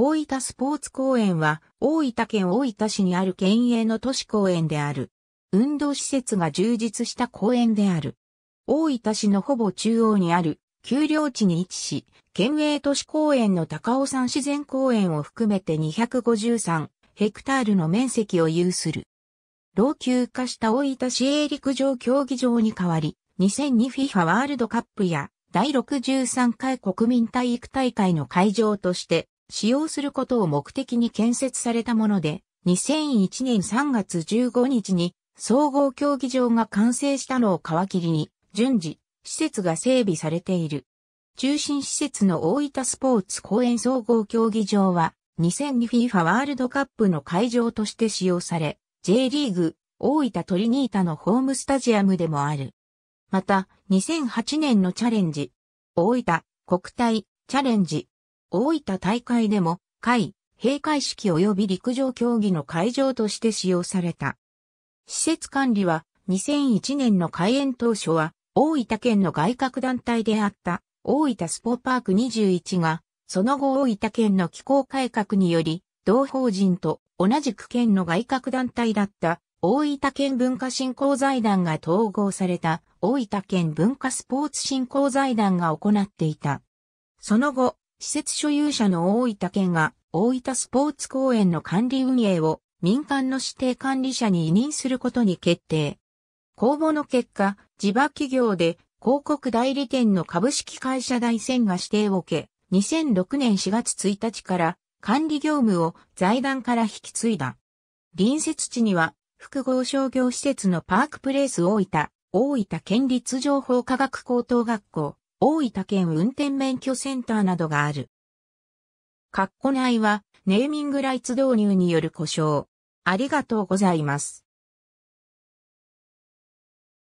大分スポーツ公園は、大分県大分市にある県営の都市公園である。運動施設が充実した公園である。大分市のほぼ中央にある、丘陵地に位置し、県営都市公園の高尾山自然公園を含めて253ヘクタールの面積を有する。老朽化した大分市営陸上競技場に代わり、2002FIFA ワールドカップや第63回国民体育大会の会場として使用することを目的に建設されたもので、2001年3月15日に総合競技場が完成したのを皮切りに、順次、施設が整備されている。中心施設の大分スポーツ公園総合競技場は、2002FIFA ワールドカップの会場として使用され、J リーグ、大分トリニータのホームスタジアムでもある。また、2008年のチャレンジ、大分国体チャレンジ大分大会でも、会、閉会式及び陸上競技の会場として使用された。施設管理は、2001年の開園当初は、大分県の外郭団体であった、大分スポパーク21が、その後大分県の機構改革により、同法人と同じく県の外郭団体だった大分県文化振興財団が統合された大分県文化スポーツ振興財団が行っていた。その後、施設所有者の大分県が大分スポーツ公園の管理運営を民間の指定管理者に委任することに決定。公募の結果、地場企業で広告代理店の株式会社大仙が指定を受け、2006年4月1日から管理業務を財団から引き継いだ。隣接地には複合商業施設のパークプレイス大分、大分県立情報科学高等学校、大分県運転免許センターなどがある。こな内はネーミングライツ導入による故障。ありがとうございます。